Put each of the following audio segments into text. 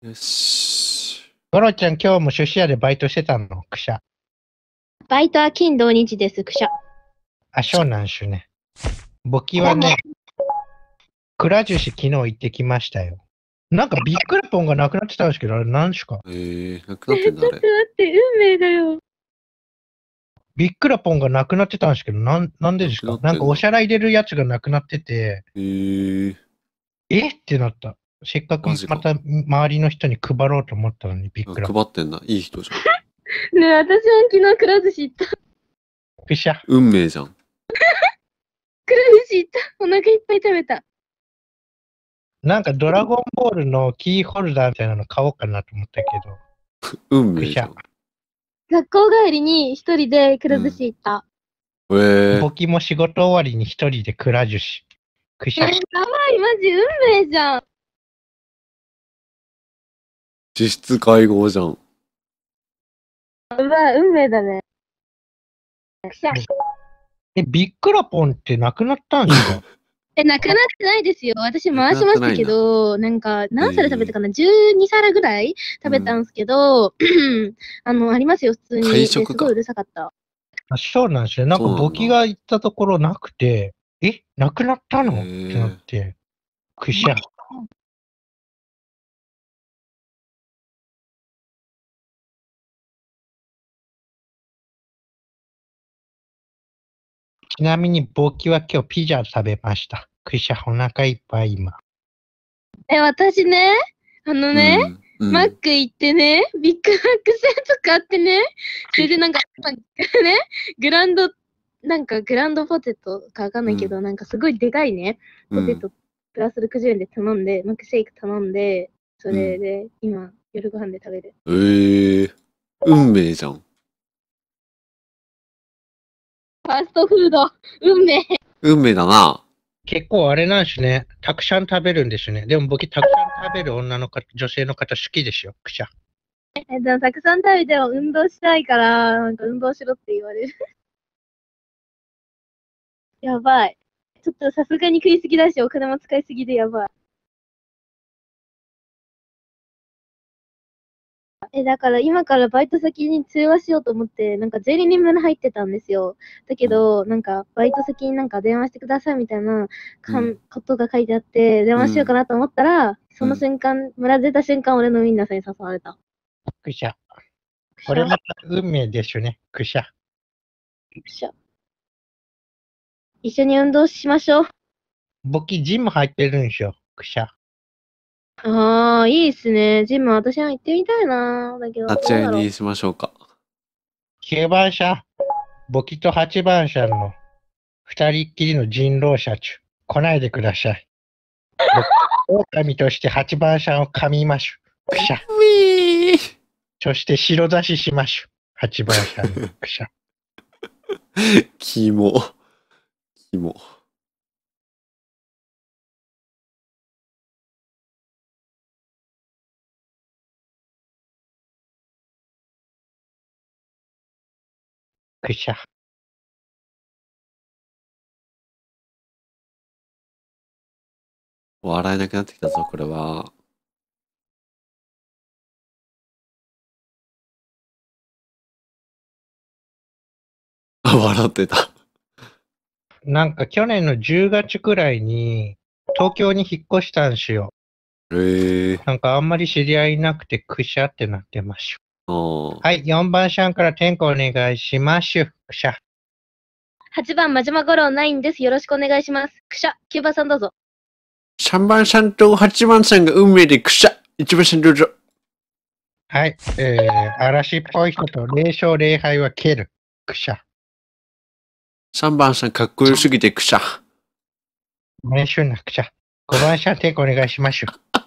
よし。ゴロちゃん、今日も出資屋でバイトしてたのくしゃ。バイトは金土日です、くしゃ。あ、そうなんしゅね。僕はね、くら寿司昨日行ってきましたよ。なんかビックラポンがなくなってたんですけど、あれ何種か。えー、なくなってんって、運命だよ。ビックラポンがなくなってたんですけど、なんなんでですかななんなんかおしゃい入れるやつがなくなってて、えー、えってなった。せっかくまた周りの人に配ろうと思ったのにびっくり。配ってんな。いい人じゃん。ねえ、私も昨日くら寿司行った。くしゃ。運命じゃん。くら寿司行った。お腹いっぱい食べた。なんかドラゴンボールのキーホルダーみたいなの買おうかなと思ったけど。運命じゃん。学校帰りに一人でくら寿司行った。えー、簿記も仕事終わりに一人でくら寿司。くしゃ。やばい、マジ運命じゃん。実質会合じゃん。うわ、運命だね。え、ビックラポンってなくなったんですか え、なくなってないですよ。私回しましたけど、なんか、何皿食べたかな、えー、?12 皿ぐらい食べたんですけど、うん、あの、ありますよ、普通に。会食か。すごいうるさかった。あそうなんですよ。なんか、簿記が行ったところなくて、え、なくなったのってなって、くしゃ。ちなみに、ぼうきは今日ピザ食べました。くしゃ、お腹いっぱい今。え、私ね、あのね、うんうん、マック行ってね、ビッグマックセット買ってね、それでなんか、ね、グランド、なんかグランドポテトかわかんないけど、うん、なんかすごいでかいね、ポテトプラス60円で頼んで、マックシェイク頼んで、それで今、夜ご飯で食べる。えー、運命じゃん。ファストフード、運命。運命だな。結構あれなんですね。たくさん食べるんですね。でも僕、たくさん食べる女の方、女性の方好きですよ、くしゃ。えっと、たくさん食べても運動したいから、なんか運動しろって言われる。やばい。ちょっとさすがに食いすぎだし、お金も使いすぎでやばい。え、だから今からバイト先に通話しようと思って、なんかリー人分入ってたんですよ。だけど、なんかバイト先になんか電話してくださいみたいなかん、うん、ことが書いてあって、電話しようかなと思ったら、うん、その瞬間、村出た瞬間、俺のみんなさんに誘われた。くしゃ。これまた運命ですね、くしゃ。くしゃ。一緒に運動しましょう。僕、ジム入ってるんですよ、くしゃ。ああ、いいっすね。ジム、私は行ってみたいな。だけど、立ち会いにしましょうか。9番車、簿記と8番車の二人っきりの人狼車中、来ないでください。狼として8番車を噛みましゅ。くしゃ。ウィーそして白出ししましゅ。8番車のくしゃ。キモ。キモ。くしゃ。笑えなくなってきたぞ、これは。あ、笑ってたなんか去年の10月くらいに東京に引っ越したんですよ。へえー。なんかあんまり知り合いいなくてくしゃってなってました。はい、4番シャンから天候お願いします。シュシャ。8番、真島五郎ナインです。よろしくお願いします。くしゃ、9番さんどうぞ。3番さんと8番さんが運命でくしゃ、1番さんどうぞ。はい、えー、嵐っぽい人と0勝0敗は蹴る。くしゃ。3番さんかっこよすぎてくしゃ。練習なくしゃ。5番さんンテイクお願いしましょう。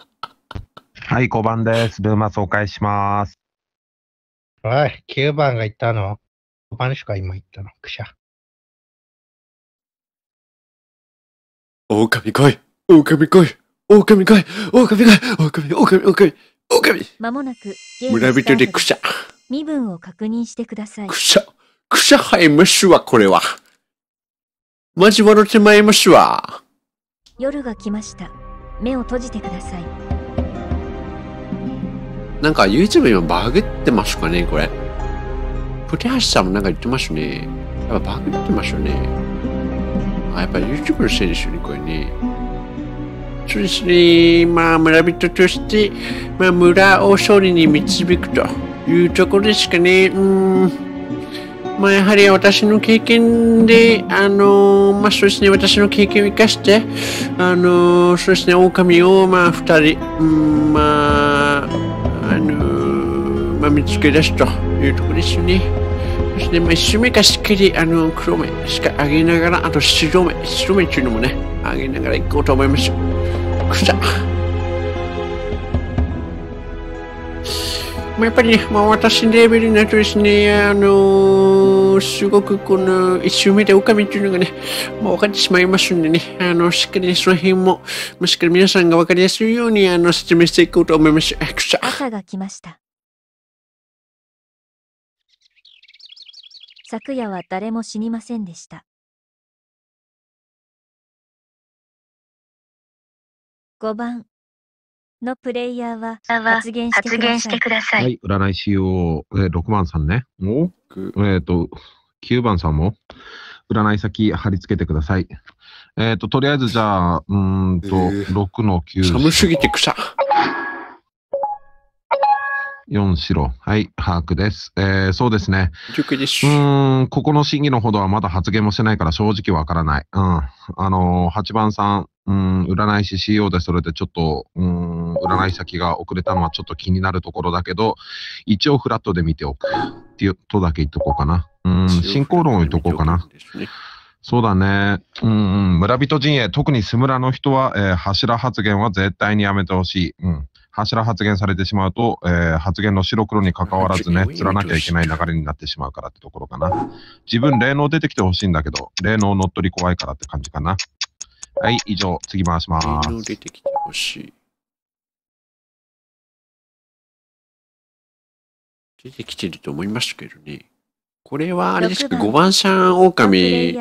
はい、5番です。ルーマスお返しします。おい、9番が言ったの。5番しか今言ったの。くしゃ。狼来い狼来い狼来い狼来い狼狼狼狼まもなく村人でくしゃ身分を確認してください。くしゃくしゃはいましわ、これは。交わってまいりますわ。夜が来ました。目を閉じてください。なんか YouTube 今バグってますかねこれ。プハシさんもなんか言ってますね。やっぱバグってますよね。あ、やっぱ YouTube のせいですよね、これね。そうですね。まあ、村人として、まあ、村を勝利に導くというところですかね。うん。まあ、やはり私の経験で、あのー、まあ、そうですね、私の経験を生かして、あのー、そうですね、狼を、まあ、二人、うん、ままあ、見つけ出すというところですね。そして、まあ、締目がしっかりあの黒目しか上げながら、あと白目、白目っていうのもね、上げながらいこうと思います。くさ。まあ、やっぱりね、まあ、私レベルになるとですね、あのー、すごくこの一周目で狼っていうのがね、まあ、分かってしまいますんでね、あの、しっかり、ね、その辺も、もしっかり皆さんが分かりやすいように、あの、説明していこうと思います。くさ。朝が来ました。昨夜は誰も死にませんでした。5番のプレイヤーは発言してください。はい、占い師を、えー、6番さんね。おえっ、ー、と、9番さんも占い先貼り付けてください。えっ、ー、と、とりあえずじゃあ、うんと、えー、6の9。寒すぎて草。4白。はい、把握です。えー、そうですね。うん、ここの審議のほどはまだ発言もしてないから正直わからない。うん。あのー、8番さん、うん、占い師 CEO でそれでちょっと、うん、占い先が遅れたのはちょっと気になるところだけど、一応フラットで見ておく。っていうとだけ言っとこうかな。うん、進行論を言っとこうかな。そうだね。うん、うん、村人陣営、特にス村の人は、えー、柱発言は絶対にやめてほしい。うん。柱発言されてしまうと、えー、発言の白黒に関わらずね、釣らなきゃいけない流れになってしまうからってところかな。自分、霊能出てきてほしいんだけど、霊能乗っ取り怖いからって感じかな。はい、以上、次回します。霊能出てきてほしい。出てきてると思いましたけどね。これはあれですか、5番シャンオオカミ、1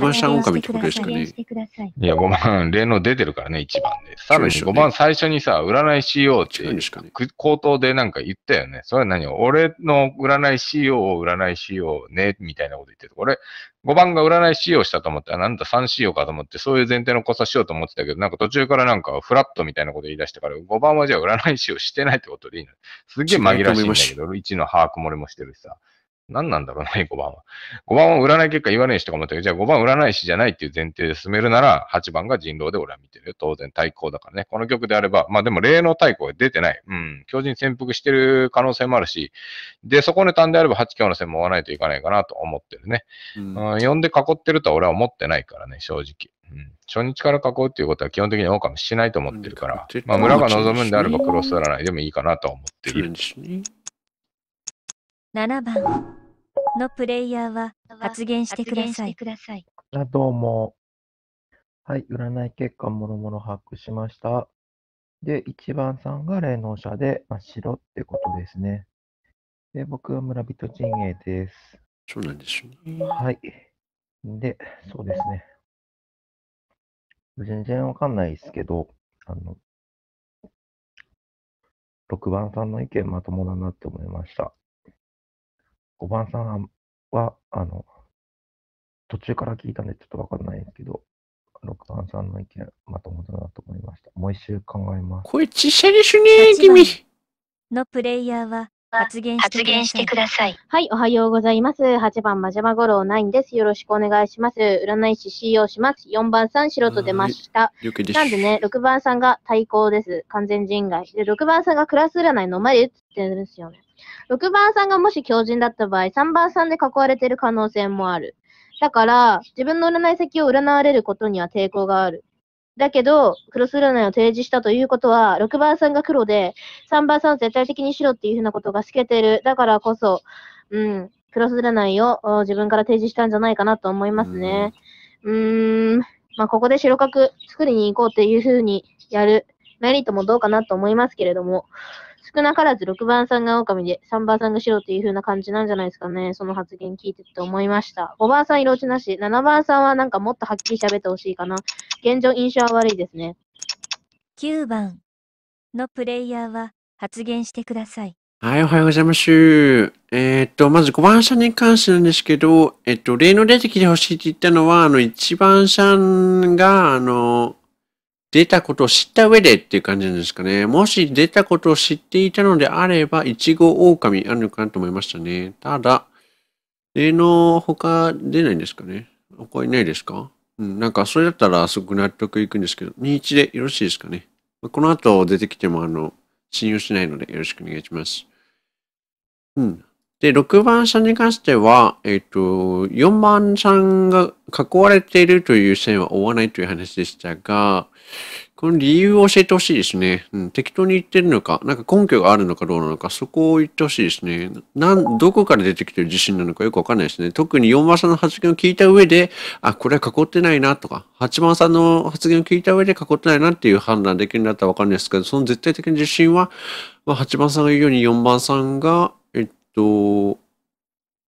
番シャンオオカミってことですかね。いや、5番、例の出てるからね、1番で。さらに5番最初にさ、占い CO って、口頭でなんか言ったよね。それは何俺の占い CO を占い CO ね、みたいなこと言ってる。俺、5番が占い CO したと思って、あ、なんだ 3CO かと思って、そういう前提の交差しようと思ってたけど、なんか途中からなんかフラットみたいなこと言い出したから、5番はじゃあ占い CO してないってことでいいの。すげえ紛らわしいんだけど、1の把握漏れもしてるしさ。何なんだろうね、5 番は。5番は占い結果言わねえしとか思ったけど、じゃあ5番占い師じゃないっていう前提で進めるなら、8番が人狼で俺は見てる。よ。当然対抗だからね。この曲であれば、まあでも霊能対抗は出てない。うん。巨人潜伏してる可能性もあるし、で、そこネタであれば8強の線も追わないといかないかなと思ってるね。うん、呼んで囲ってるとは俺は思ってないからね、正直。うん、初日から囲うっていうことは基本的に狼しないと思ってるから、まあ村が望むんであればクロス占いでもいいかなと思っている。7番。のプレイヤーは発言してください。あどうも。はい、占い結果もろもろ把握しました。で、一番さんが霊能者で、まあ、白ってことですね。で、僕は村人陣営です。そうなんですね。はい。で、そうですね。全然わかんないですけど、あの、6番さんの意見まともだなって思いました。5番さんは、あの、途中から聞いたんでちょっとわかんないですけど、六番さんの意見、まともだなと思いました。もう一周考えます。これ、小さいですね、君。のプレイヤーは発言してください。はい、おはようございます。8番、まじまごろナインです。よろしくお願いします。占い師 C 用します。4番さん、素人出ました。なんでね、6番さんが対抗です。完全人外。で、6番さんがクラス占いの前で打ってるんですよね。6番さんがもし強人だった場合、3番さんで囲われてる可能性もある。だから、自分の占い先を占われることには抵抗がある。だけど、クロス占いを提示したということは、6番さんが黒で、3番さんは絶対的に白っていうふうなことが透けてる。だからこそ、うん、クロス占いを自分から提示したんじゃないかなと思いますね。うーん、まあ、ここで白角作りに行こうっていうふうにやるメリットもどうかなと思いますけれども、少なからず6番さんが狼で、3番さんが白っていう風な感じなんじゃないですかね。その発言聞いてて思いました。5番さん色落ちなし、7番さんはなんかもっとはっきり喋ってほしいかな。現状印象は悪いですね。9番のプレイヤーは発言してください。はい、おはようございます。えー、っと、まず5番さんに関してなんですけど、えっと、例の出てきてほしいって言ったのは、あの、1番さんが、あの、出たことを知った上でっていう感じなんですかね。もし出たことを知っていたのであれば、イチゴ狼あるのかなと思いましたね。ただ、例の他出ないんですかね。他いないですかうん、なんかそれだったらすごく納得いくんですけど、21でよろしいですかね。この後出てきても、あの、信用しないのでよろしくお願いします。うん。で、6番さんに関しては、えっ、ー、と、4番さんが囲われているという線は追わないという話でしたが、この理由を教えてほしいですね。うん、適当に言ってるのか、なんか根拠があるのかどうなのか、そこを言ってほしいですね。なん、どこから出てきてる自信なのかよくわかんないですね。特に4番さんの発言を聞いた上で、あ、これは囲ってないなとか、8番さんの発言を聞いた上で囲ってないなっていう判断できるんだったらわかんないですけど、その絶対的な自信は、まあ、8番さんが言うように4番さんが、えっと、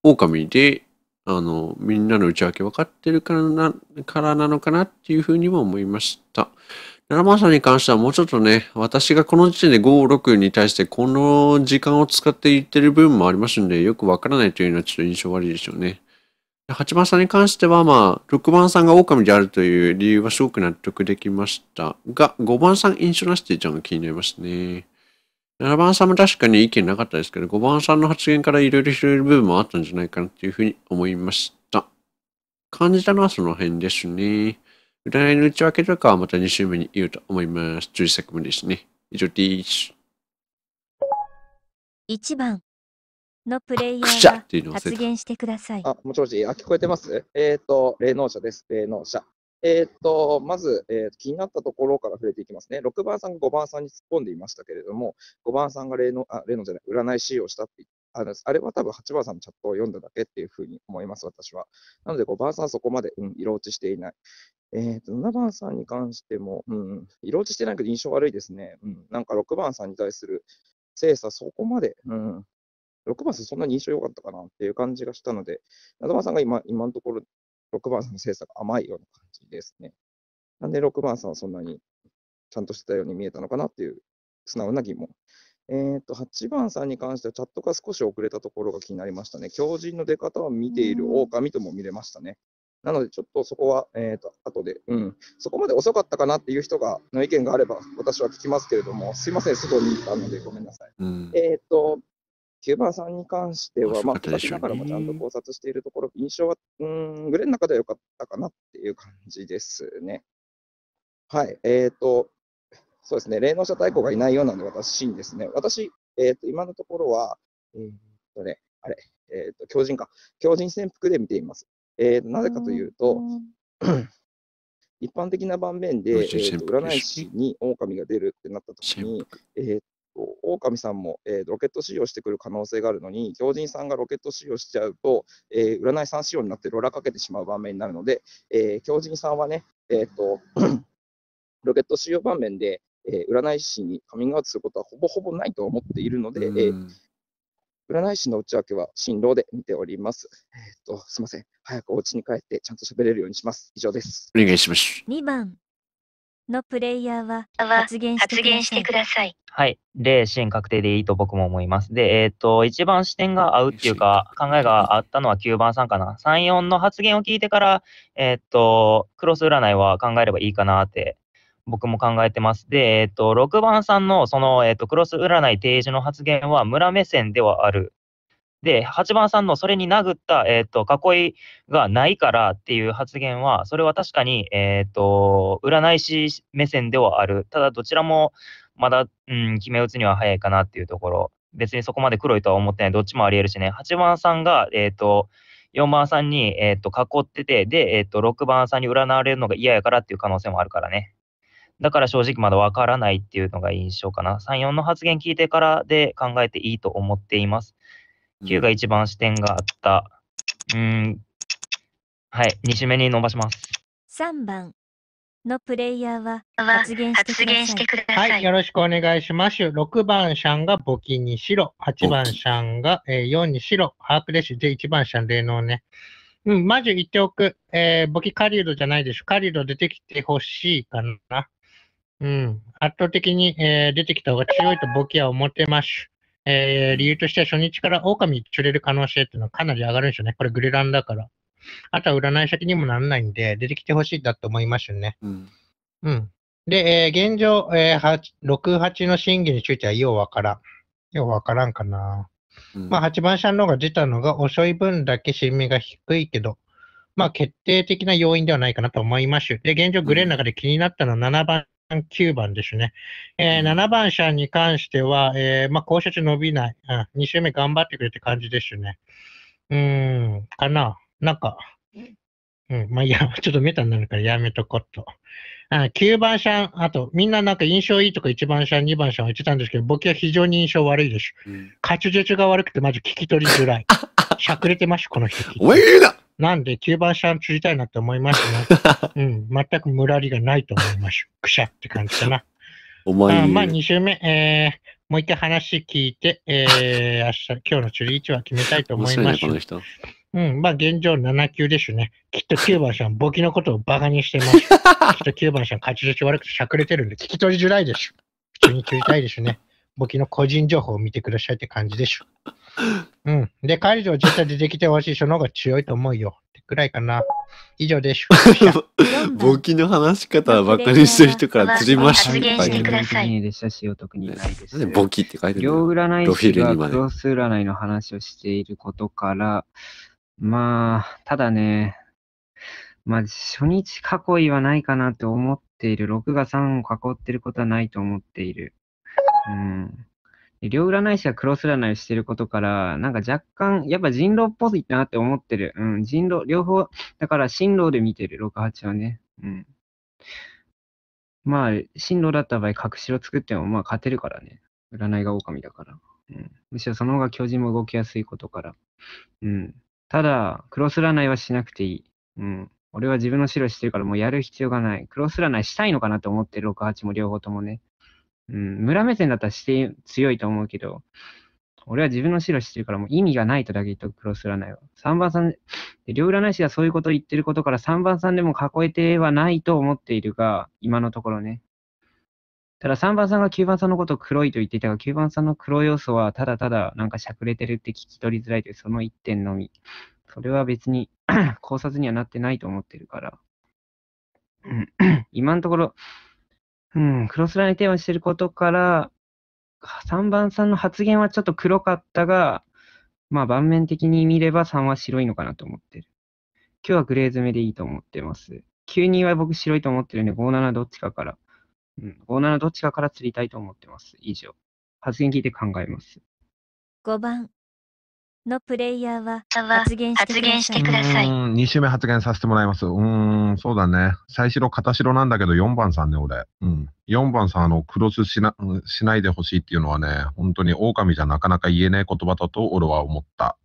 狼で、あの、みんなの内訳分かってるからな、からなのかなっていうふうにも思いました。7番さんに関してはもうちょっとね、私がこの時点で5、6に対してこの時間を使って言ってる部分もありますんで、よく分からないというのはちょっと印象悪いでしょうね。8番さんに関しては、まあ、6番さんが狼であるという理由はすごく納得できましたが、5番さん印象なしていうちゃんが気になりますね。7番さんも確かに意見なかったですけど、5番さんの発言からいろいろ拾える部分もあったんじゃないかなっていうふうに思いました。感じたのはその辺ですね。占いの内訳とかはまた2週目に言うと思います。注意作文ですね。以上です。1番のプレイヤーが発言してください。あ、もしもし、あ、聞こえてますえっ、ー、と、霊能者です。霊能者。えー、っと、まず、えー、気になったところから触れていきますね。6番さんが5番さんに突っ込んでいましたけれども、5番さんが例の、あ、例のじゃない、占い C をしたってあのあれは多分8番さんのチャットを読んだだけっていうふうに思います、私は。なので5番さんはそこまで、うん、色落ちしていない。えーと、と7番さんに関しても、うん、色落ちしてないけど印象悪いですね。うん、なんか6番さんに対する精査、そこまで、うん、6番さんそんなに印象良かったかなっていう感じがしたので、7番さんが今今のところ6番さんの精査が甘いような感ですね。なんで6番さんはそんなにちゃんとしてたように見えたのかなっていう素直な疑問。えーと、8番さんに関してはチャットが少し遅れたところが気になりましたね。狂人の出方は見ている狼とも見れましたね。なので、ちょっとそこは、えーと、後で、うん、そこまで遅かったかなっていう人がの意見があれば、私は聞きますけれども、すいません、外にいたのでごめんなさい。うん、えっ、ー、と、キューバさんに関しては、まあ、聞ながらもちゃんと考察しているところ、印象は、うん、グレーの中では良かったかなっていう感じですね。はい、えっ、ー、と、そうですね、霊能者対抗がいないようなので、私ですね、私、えっ、ー、と、今のところは、えっ、ー、とね、あれ、えっ、と、狂人か、狂人潜伏で見ています。えっ、と、なぜかというと、一般的な盤面で、えー、と占い師に狼が出るってなった時に、えっ、オオカミさんも、えー、ロケット使用してくる可能性があるのに、狂人さんがロケット使用しちゃうと、えー、占いさん仕様になってローラーかけてしまう場面になるので、えー、狂人さんはね、えーと ロケット使用場面で、えー、占い師にカミングアウトすることはほぼほぼないと思っているので、えー、占い師の内訳は新郎で見ております。えー、っと、すみません。早くお家に帰ってちゃんと喋れるようにします。以上です。お願いします。2番。のプレイヤーは発言してください。はい。で、支援確定でいいと僕も思います。で、えっ、ー、と、一番視点が合うっていうか、考えがあったのは9番さんかな。3、4の発言を聞いてから、えっ、ー、と、クロス占いは考えればいいかなって僕も考えてます。で、えっ、ー、と、6番さんのその、えっ、ー、と、クロス占い提示の発言は村目線ではあるで、8番さんのそれに殴った、えーと、囲いがないからっていう発言は、それは確かに、えーと、占い師目線ではある、ただどちらもまだ、うん、決め打つには早いかなっていうところ、別にそこまで黒いとは思ってない、どっちもありえるしね、8番さんが、えーと、4番さんに、えー、と囲ってて、で、えー、と6番さんに占われるのが嫌やからっていう可能性もあるからね。だから正直まだわからないっていうのが印象かな。3、4の発言聞いてからで考えていいと思っています。9が一番視点があった。うん。はい、2周目に伸ばします。3番のプレイヤーは発言してください。はい、よろしくお願いします。6番シャンが募金にしろ、8番シャンが、えー、4にしろ、把握レシで1番シャン霊能ね。うん、まず言っておく。えー、簿記カリウドじゃないでしょ。カリウド出てきてほしいかな。うん。圧倒的に、えー、出てきた方が強いと簿記は思ってます。えー、理由としては初日から狼釣れる可能性っていうのはかなり上がるんでしょうね。これグレランだから。あとは占い先にもならないんで、出てきてほしいだと思いますよね。うん。うん、で、えー、現状、えー、6、8の審議についてはようわからん。ようわからんかな。うん、まあ、8番車の方が出たのが遅い分だけ新味が低いけど、まあ、決定的な要因ではないかなと思います。で、現状、グレーの中で気になったのは7番9番ですね。えー、7番シに関しては、えー、まあ、降車値伸びない。うん、2周目頑張ってくれって感じですね。うーん、かな。なんか、うん、まあ、いや、ちょっとメタになるからやめとこっと。あ9番シあと、みんななんか印象いいとか1番シ2番シは言ってたんですけど、僕は非常に印象悪いです。うん、術が悪くて、まず聞き取りづらい。しゃくれてます、この人。おいなんで、9番さん、釣りたいなって思いますね。うん、全くムラリがないと思います。くしゃって感じかな。お前あまあ、2週目、えー、もう一回話聞いて、えー、明日、今日の釣り位置は決めたいと思います。面白いうん、まあ現状7級ですね。きっと9番さん、簿記のことをバカにしてます。きっと9番さん、勝ち口悪くてしゃくれてるんで、聞き取りづらいです。普通に釣りたいですね。簿記の個人情報を見てくださいって感じでしょ。うん。で、彼女自体でできてほしい人の方が強いと思うよ。ってくらいかな。以上でしゅ。簿記の話し方ばっかりしてる人から釣りました。発言してください。で写な簿記って書いてある。両占い師がクロ占いの話をしていることから、まあ、ただね、まあ、初日囲いはないかなと思っている。6が3を囲っていることはないと思っている。うん。両占い師は黒占いをしてることから、なんか若干、やっぱ人狼っぽいなって思ってる。うん、人狼、両方、だから進路で見てる、68はね。うん。まあ、進路だった場合、隠しを作っても、まあ勝てるからね。占いが狼だから。うん。むしろその方が巨人も動きやすいことから。うん。ただ、クロス占いはしなくていい。うん。俺は自分の白してるからもうやる必要がない。クロス占いしたいのかなと思ってる、68も両方ともね。うん、村目線だったら視点強いと思うけど、俺は自分の白してるからもう意味がないとだけ言っとくクロスないよ。3番さん、両占い師がそういうことを言ってることから3番さんでも囲えてはないと思っているが、今のところね。ただ3番さんが9番さんのことを黒いと言っていたが、9番さんの黒要素はただただなんかしゃくれてるって聞き取りづらいというその1点のみ。それは別に 考察にはなってないと思ってるから。今のところ、うん、クロスラインテーマにしてることから、3番さんの発言はちょっと黒かったが、まあ、盤面的に見れば3は白いのかなと思ってる。今日はグレー詰めでいいと思ってます。92は僕白いと思ってるんで、57どっちかから、うん、57どっちかから釣りたいと思ってます。以上。発言聞いて考えます。5番、のプレイヤーは発言してください。2周目発言させてもらいます。うん、そうだね。最白、片白なんだけど4番さんね、俺。うん。4番さん、あの、クロスしな、しないでほしいっていうのはね、本当に狼じゃなかなか言えない言葉だと俺は思った。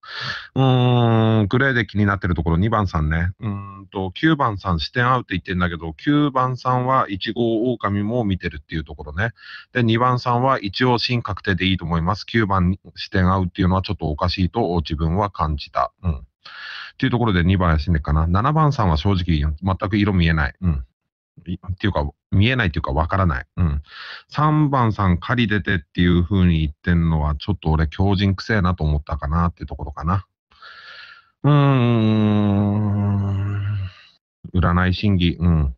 うーん、グレーで気になってるところ2番さんね。うんと、9番さん視点合うって言ってんだけど、9番さんは1号狼も見てるっていうところね。で、2番さんは一応新確定でいいと思います。9番視点合うっていうのはちょっとおかしいと自分は感じた。うん。っていうところで2番やしんでかな。7番さんは正直全く色見えない。うん。っていうか、見えないというかわからない。うん。3番さん借り出てっていう風に言ってんのは、ちょっと俺強靭くせえなと思ったかなっていうところかな。うーん。占い審議。うん。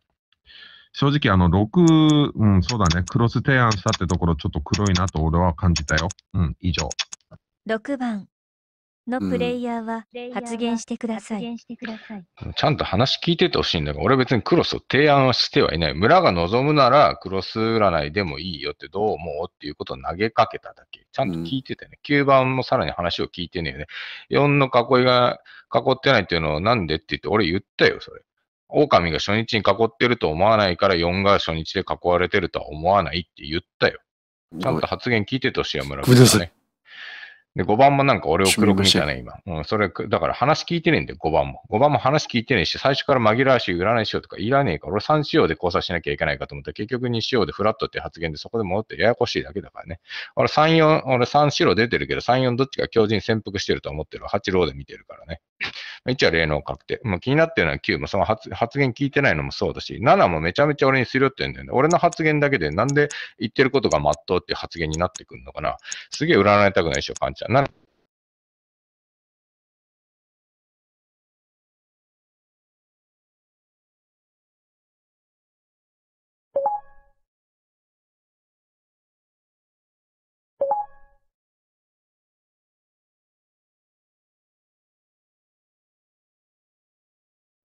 正直、あの、6、うん、そうだね。クロス提案したってところ、ちょっと黒いなと俺は感じたよ。うん、以上。6番。のプレイヤーは発言してください。ちゃんと話聞いててほしいんだが、俺別にクロスを提案してはいない。村が望むならクロス占いでもいいよってどう思うっていうことを投げかけただけ。ちゃんと聞いててね。うん、9番もさらに話を聞いてねえね。4の囲いが囲ってないっていうのをなんでって言って、俺言ったよ、それ。狼が初日に囲ってると思わないから4が初日で囲われてるとは思わないって言ったよ。ちゃんと発言聞いててほしいよ、村が、ね。で、5番もなんか俺を黒く見たね、今。うん、それ、だから話聞いてねえんだよ、5番も。5番も話聞いてねえし、最初から紛らわしい、占いしようとかいらねえから、俺3仕様で交差しなきゃいけないかと思ったら、結局2仕様でフラットって発言でそこで戻ってややこしいだけだからね。俺3、4、俺3白出てるけど、3、4どっちか強靭潜伏してると思ってる。8ローで見てるからね。1は霊能確定。もう気になってるのは9もその発言聞いてないのもそうだし、7もめちゃめちゃ俺にすり寄ってんだよね。俺の発言だけでなんで言ってることがまっとうっていう発言になってくるのかな。すげえ占いたくないでしょ、カンちゃん。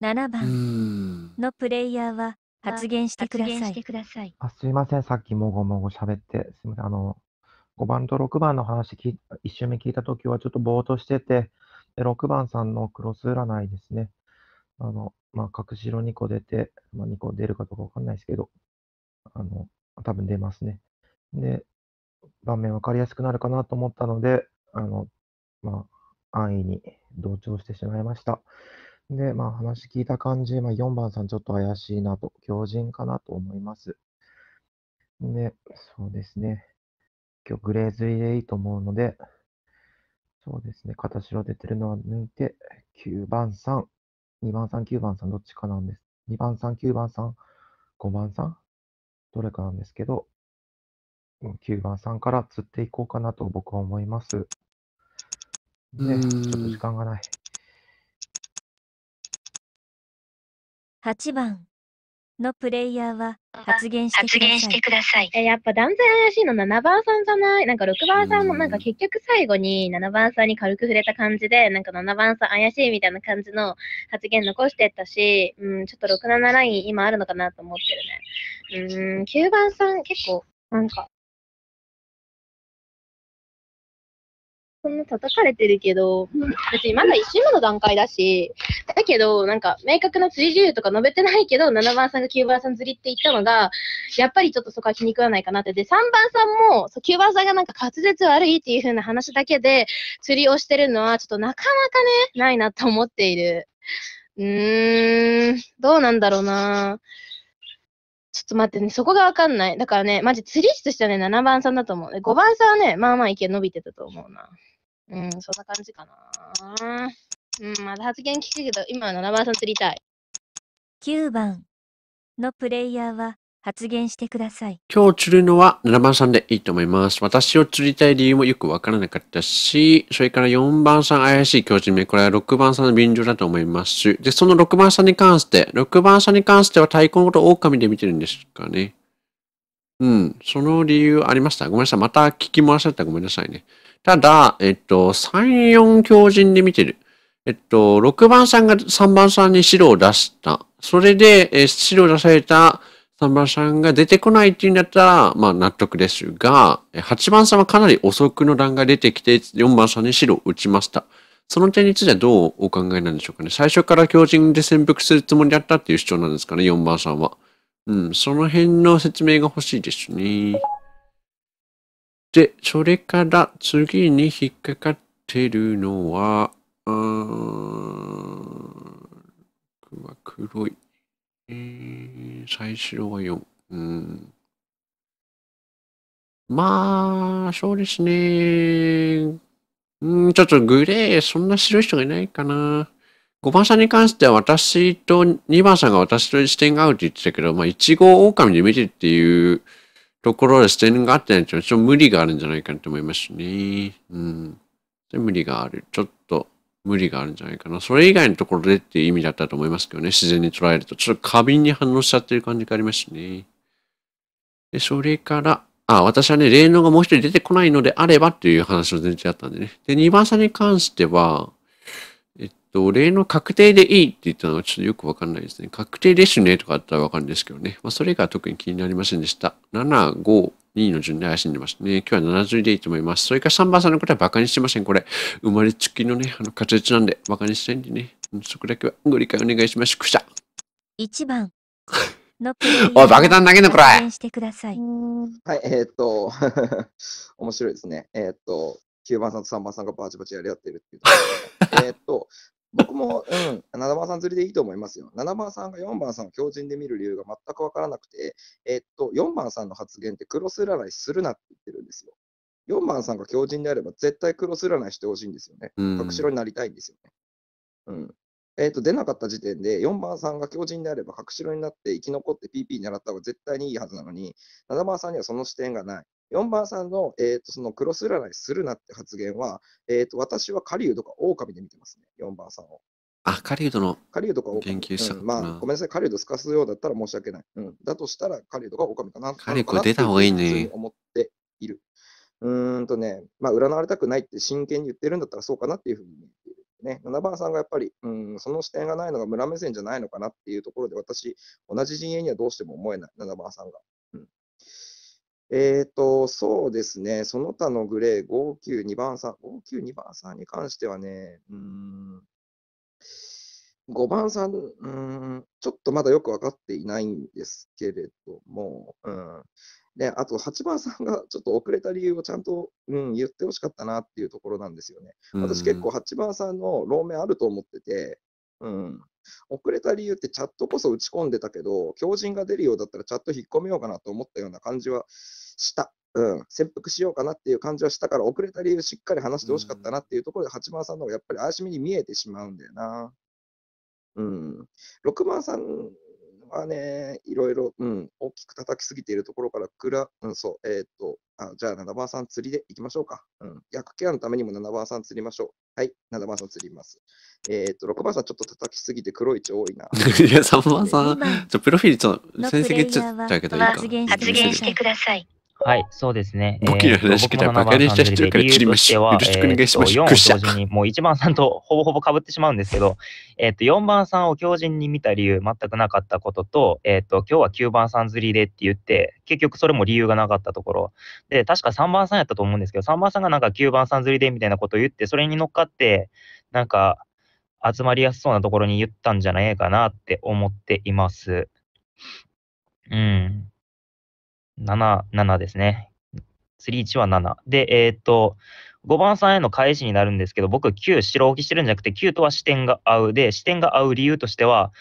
7番のプレイヤーは発言してください。あすいません、さっきもごもご喋って、すません、あの、5番と6番の話聞、1周目聞いたときはちょっとぼーっとしてて、で6番さんのクロス占いですね。あの、まあ、角白2個出て、まあ、2個出るかどうかわかんないですけど、あの、多分出ますね。で、盤面分かりやすくなるかなと思ったので、あの、まあ、安易に同調してしまいました。で、まあ、話聞いた感じ、まあ、4番さんちょっと怪しいなと、強人かなと思います。で、そうですね。今日グレーズイでいいと思うので、そうですね。片白出てるのは抜いて、9番3、2番3、9番3、どっちかなんです。2番3、9番3、5番3、どれかなんですけど、9番3から釣っていこうかなと僕は思います。で、ちょっと時間がない。8番のプレイヤーは発言してください。ださい。えやっぱ断然怪しいの7番さんじゃないなんか6番さんもなんか結局最後に7番さんに軽く触れた感じで、なんか7番さん怪しいみたいな感じの発言残してったし、うん、ちょっと6、7ライン今あるのかなと思ってるね。うん、9番さん結構なんかそんな叩かれてるけど、別にまだ一瞬目の段階だし、だけど、なんか、明確な釣り自由とか述べてないけど、7番さんが9番さん釣りって言ったのが、やっぱりちょっとそこは気に食わないかなって。で、3番さんも、9番さんがなんか滑舌悪いっていう風な話だけで、釣りをしてるのは、ちょっとなかなかね、ないなと思っている。うーん、どうなんだろうなぁ。ちょっと待ってね、そこがわかんない。だからね、マジ釣り師としてはね、7番さんだと思う。5番さんはね、まあまあ意見伸びてたと思うな。うん、そんな感じかな。うん、まだ発言聞くけど、今は7番さん釣りたい。9番のプレイヤーは発言してください。今日釣るのは7番さんでいいと思います。私を釣りたい理由もよくわからなかったし、それから4番さん怪しい教授名、これは6番さんの便乗だと思います。で、その6番さんに関して、6番さんに関しては太鼓のことを狼で見てるんですかね。うん、その理由ありました。ごめんなさい。また聞き回されたらごめんなさいね。ただ、えっと、3、4強人で見てる。えっと、6番さんが3番さんに白を出した。それで、え白を出された番さんが出てこないっていうんだったら、まあ納得ですが、8番さんはかなり遅くの段が出てきて、4番さんに白を打ちました。その点についてはどうお考えなんでしょうかね。最初から強靭で潜伏するつもりだったっていう主張なんですかね、4番さんは。うん、その辺の説明が欲しいですね。で、それから次に引っかかってるのは、うーん、黒い。えー最終は4。うん。まあ、そうですね。うん、ちょっとグレー、そんな白い人がいないかな。5番さんに関しては私と2番さんが私と視点が合うって言ってたけど、まあ、1号狼で見てっていうところで視点が合ってないちょっと無理があるんじゃないかなと思いますね。うん。で無理がある。ちょっ無理があるんじゃないかな。それ以外のところでっていう意味だったと思いますけどね。自然に捉えると。ちょっと過敏に反応しちゃってる感じがありますね。で、それから、あ、私はね、霊能がもう一人出てこないのであればっていう話の前提だったんでね。で、2番さんに関しては、えっと、霊能確定でいいって言ったのはちょっとよくわかんないですね。確定ですねとかあったらわかるんですけどね。まあ、それが特に気になりませんでした。7、5、2位の順で走んでますね。今日は70でいいと思います。それから3番さんのことはバカにしてません。これ、生まれつきのね、あの、滑舌なんで、バカにしていんでね。そこだけはご理解お願いします。くしゃ。1 番。おい、爆弾投げんのこれはい、えー、っと、面白いですね。えー、っと、9番さんと3番さんがバチバチやり合ってるっていう。えっと、僕も、うん、7番さん釣りでいいと思いますよ。7番さんが4番さんを強靭で見る理由が全く分からなくて、えっと、4番さんの発言ってクロス占いするなって言ってるんですよ。4番さんが強靭であれば絶対クロス占いしてほしいんですよね。隠しろになりたいんですよね。うん。えー、と出なかった時点で、4番さんが強靭であれば、白白になって生き残って PP 狙った方が絶対にいいはずなのに、7番さんにはその視点がない。4番さんの,、えー、とそのクロス占いするなって発言は、えー、と私は狩人とか狼で見てますね、4番さんを。あ、狩人の狩人か研究者、うん、まあ、ごめんなさい、狩人すかすようだったら申し訳ない。うん、だとしたら狩人が狼かな。狩人出た方がいいね。思っている。うんとね、まあ、占われたくないって真剣に言ってるんだったらそうかなっていうふうにね、7番さんがやっぱり、うん、その視点がないのが村目線じゃないのかなっていうところで、私、同じ陣営にはどうしても思えない、7番さんが。うん、えっ、ー、と、そうですね、その他のグレー、5、9、2番さん、5、9、2番さんに関してはね、うん、5番さん、うん、ちょっとまだよく分かっていないんですけれども、うん、で、あと8番さんがちょっと遅れた理由をちゃんと、うん、言ってほしかったなっていうところなんですよね。私結構8番さんの論面あると思ってて、うん、遅れた理由ってチャットこそ打ち込んでたけど、強靭が出るようだったらチャット引っ込めようかなと思ったような感じはした。うん、潜伏しようかなっていう感じはしたから、遅れた理由しっかり話してほしかったなっていうところで、8番さんの方がやっぱり怪しみに見えてしまうんだよな。うん、6番さんはね、いろいろ、うん、大きく叩きすぎているところから、くら、うん、そう、えー、っと、あじゃあ、7番さん釣りでいきましょうか。うん。薬ケアのためにも7番さん釣りましょう。はい、7番さん釣ります。えー、っと、6番さんちょっと叩きすぎて黒い血多いな。いや、3番さん、ちょ、プロフィールちょっと、成績ちゃうけどいいか。発言してください。はい、そうですね。簿記の話から、えバカにした人から切りましよろしくお願いします。えー、4を強靭に、もう1番さんとほぼほぼかぶってしまうんですけど、えっ、と、4番さんを強人に見た理由、全くなかったことと、えっ、ー、と、今日は9番さん釣りでって言って、結局それも理由がなかったところ。で、確か3番さんやったと思うんですけど、3番さんがなんか9番さん釣りでみたいなことを言って、それに乗っかって、なんか、集まりやすそうなところに言ったんじゃないかなって思っています。うん。7、ですね。3-1は7。で、えー、っと、5番さんへの返しになるんですけど、僕9、白置きしてるんじゃなくて、9とは視点が合う。で、視点が合う理由としては、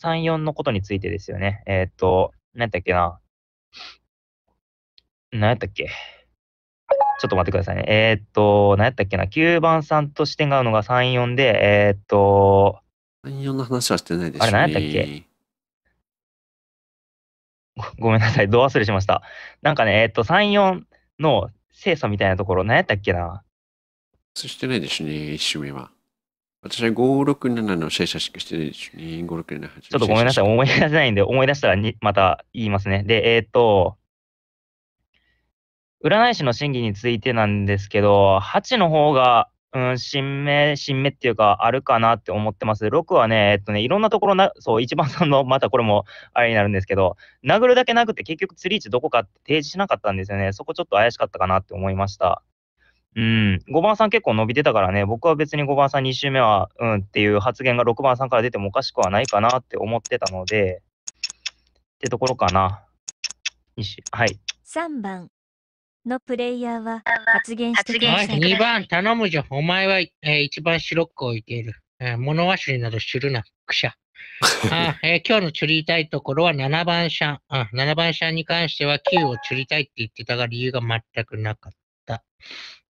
3、4のことについてですよね。えー、っと、何やったっけな。何やったっけ。ちょっと待ってくださいね。えー、っと、何やったっけな。9番さんと視点が合うのが3、4で、えー、っと、3、4の話はしてないですしね、あれ何やったっけ ごめんなさい、ど忘れしました。なんかね、えっ、ー、と、3、4の精査みたいなところ、何やったっけなそしてないですね、一周目は。私は567の精査しかしてないです2、5678。ちょっとごめんなさい、思い出せないんで、思い出したらにまた言いますね。で、えっ、ー、と、占い師の真偽についてなんですけど、8の方がうん、新芽、新芽っていうか、あるかなって思ってます。6はね、えっとね、いろんなところな、そう、一番さんの、またこれもあれになるんですけど、殴るだけ殴って、結局釣り位置どこかって提示しなかったんですよね。そこちょっと怪しかったかなって思いました。うん、5番さん結構伸びてたからね、僕は別に5番さん2周目は、うんっていう発言が6番さんから出てもおかしくはないかなって思ってたので、ってところかな。はい。3番。のプレイヤーは発言してください。2番、頼むじゃ。お前は、えー、一番白く置いている。えー、物忘れなど知るな、くしゃ。あえー、今日の釣りたいところは7番車。7番車に関しては9を釣りたいって言ってたが理由が全くなかった。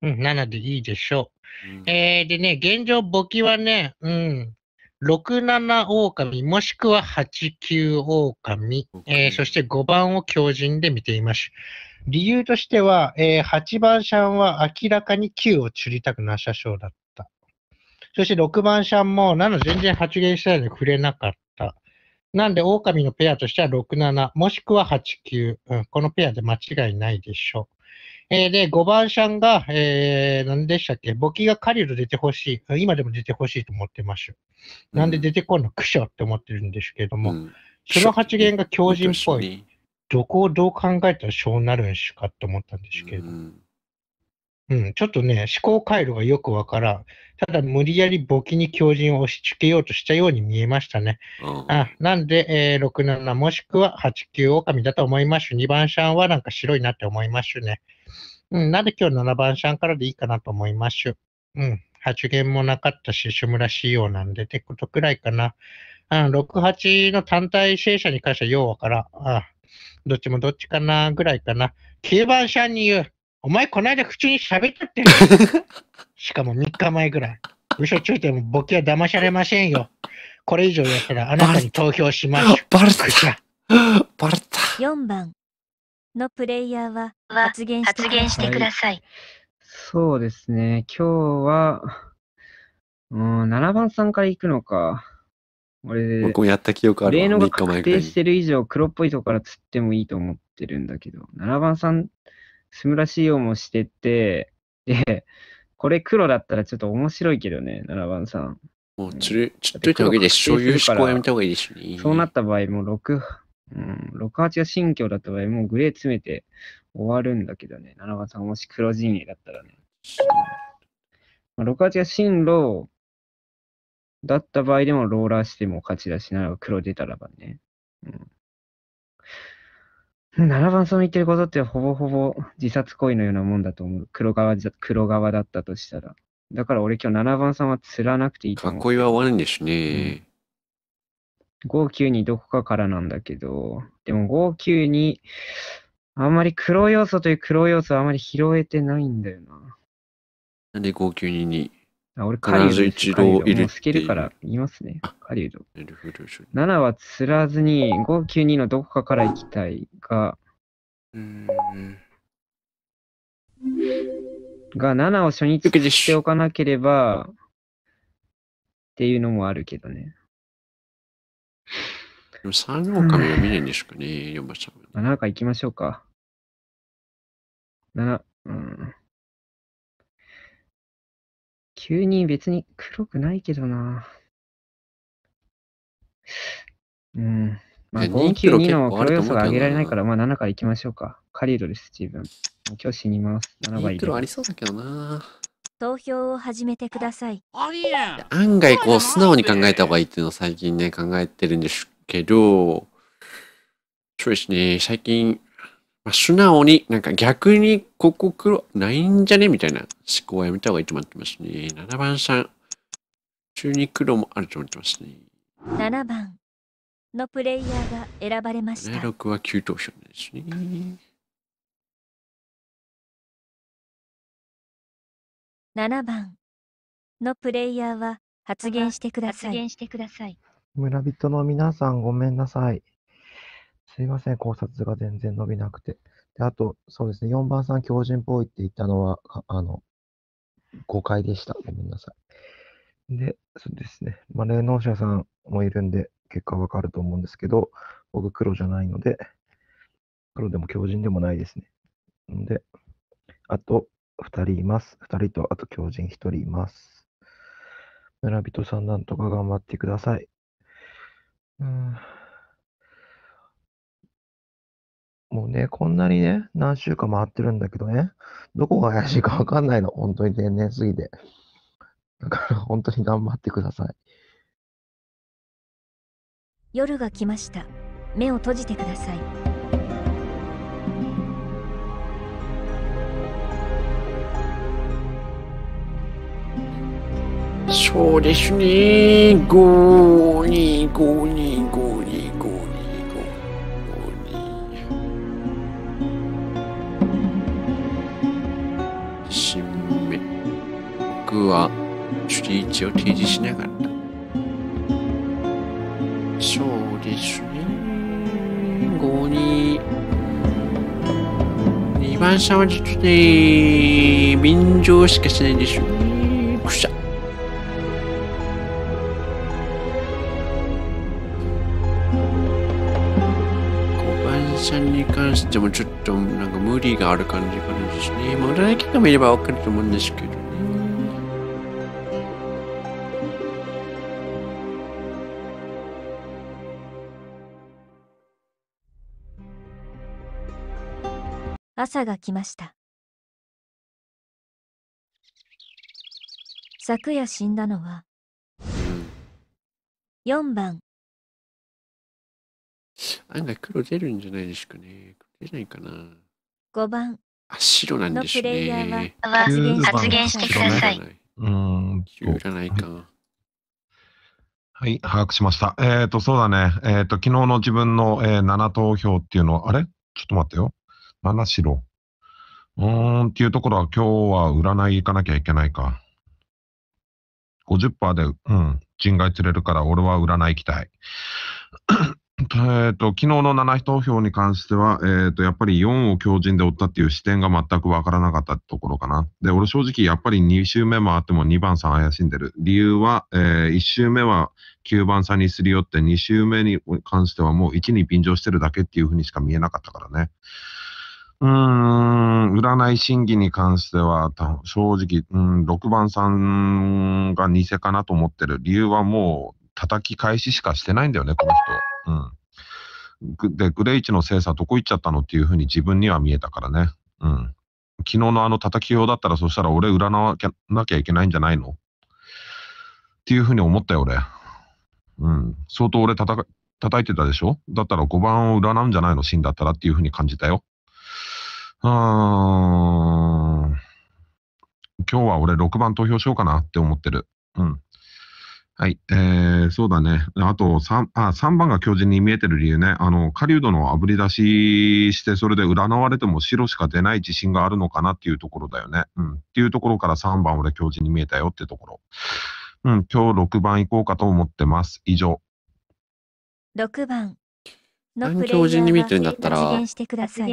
うん、7でいいでしょう。うん、えー、でね、現状、簿記はね、うん、67狼、もしくは89狼、カミ、そして5番を強靭で見ています。理由としては、えー、8番シャンは明らかに9を釣りたくなさそうだった。そして6番シャンも7全然発言したように触れなかった。なんで、狼のペアとしては6、7、もしくは8、9、うん、このペアで間違いないでしょう。えー、で、5番シャンが、えー、何でしたっけ簿記がカリル出てほしい。今でも出てほしいと思ってます。うん、なんで出てこんのクショって思ってるんですけども、うん、その発言が強靭っぽい。どこをどう考えたらそうなるんしかって思ったんですけど、うん、うん、ちょっとね、思考回路がよくわからん。ただ、無理やり簿記に強靭を押し付けようとしたように見えましたね。うん、あなんで、えー、67もしくは89狼だと思います。2番シャンはなんか白いなって思いますね。うん、なんで今日7番シャンからでいいかなと思います。うん、発言もなかったし、志村仕様なんでってことくらいかな。あ6、8の単体聖者に関してはようわからん。あどっちもどっちかなぐらいかな。9番シに言う。お前、この間口に喋ったって。しかも3日前ぐらい。嘘ついてもボは騙されませんよ。これ以上やったらあなたに投票します。バレた。バルた。4番のプレイヤーは発言してください。はい、そうですね。今日は、うん、7番さんから行くのか。俺、僕もやった記憶あるわ。例のが確定してる以上、黒っぽいとこから釣ってもいいと思ってるんだけど、7番さん、すむらしいようもしてて、で、これ黒だったらちょっと面白いけどね、7番さん。もう釣る、釣っといた方がいいです。所有思考やめた方がいいですね。そうなった場合、もう6、うん、68が新居だった場合、もうグレー詰めて終わるんだけどね、7番さん、もし黒陣営だったらね。まあ、68が新郎、だった場合でもローラーしても勝ちだし、なら黒出たらばね。うん。7番その言ってることってほぼほぼ自殺行為のようなもんだと思う。黒側黒側だったとしたら。だから俺今日7番さんは釣らなくていいと思う。囲いは終わるんですね。うん、592どこかからなんだけど、でも5九2あんまり黒要素という黒要素はあまり拾えてないんだよな。なんで5九2に俺、カリウド。もう透けるから言いますね。カリウド。7は釣らずに、592のどこかから行きたいが、が、7を初日にしておかなければ、っていうのもあるけどね。でも3号から読めないんですかね、読まちゃう。7か行きましょうか。7、うん。急に別に黒くないけどな。うん。まあ、592の黒要素が上げられないから、まあ7からいきましょうか。カリードです、自分。今日死にます。7倍。黒ありそうだけどな。投票を始めてください。案外こう素直に考えた方がいいっていうのを最近ね考えてるんですけど、そうですね、最近まあ、素直に、なんか逆にここ黒ないんじゃねみたいな思考はやめた方がいいと思ってますね。7番さん、中に黒もあると思ってますね。7番のプレイヤーが選ばれました。76は9投票ですね。7番のプレイヤーは発言してください。発言してください。村人の皆さんごめんなさい。すいません、考察が全然伸びなくて。で、あと、そうですね、4番さん、強人っぽいって言ったのは、ああの、誤解でした。ごめんなさい。で、そうですね、まあ、霊能者さんもいるんで、結果わかると思うんですけど、僕黒じゃないので、黒でも強人でもないですね。んで、あと、2人います。2人と、あと強人1人います。村人さん、なんとか頑張ってください。うんもうね、こんなにね、何週間回ってるんだけどね、どこが怪しいかわかんないの、本当に天然すぎて。だから本当に頑張ってください。夜が来ました。目を閉じてください。そうですね、5、2、5、2、5、2。僕は守備位置を提示しなかった。そうですね。五二二番さんはちょっとね、便乗しかしないでしょうね。くしゃ。さんに関してもちょっとなんか無理がある感じがあるんですね。まあ、だけが見ればわかると思うんですけど。朝が来ました昨夜死んだのは4番案外黒出るんじゃないですかね出ないかな5番あ白なんでしょうね発言してください、うん9じゃないか、はいはい、把握しました。えっ、ー、と、そうだね。えっ、ー、と、昨日の自分の、えー、7投票っていうのは、あれちょっと待ってよ。7白。うーんっていうところは今日は占い行かなきゃいけないか。50%で、うん、人外釣れるから俺は占い行きたい。えっと、昨日の7投票に関しては、えー、と、やっぱり4を強靭で追ったっていう視点が全くわからなかったところかな。で、俺正直やっぱり2周目もあっても2番さん怪しんでる。理由は、えー、1周目は9番さんにすり寄って2周目に関してはもう1に便乗してるだけっていうふうにしか見えなかったからね。うん、占い審議に関しては、正直、うん、6番さんが偽かなと思ってる理由はもう叩き返ししかしてないんだよね、この人。うん。で、グレイチの精査どこ行っちゃったのっていうふうに自分には見えたからね。うん。昨日のあの叩きようだったら、そしたら俺占わなきゃいけないんじゃないのっていうふうに思ったよ、俺。うん。相当俺叩叩いてたでしょだったら5番を占うんじゃないのシーンだったらっていうふうに感じたよ。今日は俺6番投票しようかなって思ってる。うん。はい。えー、そうだね。あと3、あ、3番が巨人に見えてる理由ね。あの、狩人の炙り出しして、それで占われても白しか出ない自信があるのかなっていうところだよね。うん。っていうところから3番俺巨人に見えたよってところ。うん、今日6番行こうかと思ってます。以上。6番のプレイヤーが発言してくださ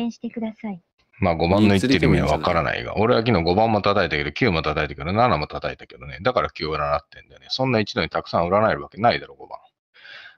い。まあ5番の言ってる意味はわからないが、俺は昨日5番も叩いたけど、9も叩いたけど、7も叩いたけどね。だから9占ってんだよね。そんな一度にたくさん占えるわけないだろ、5番。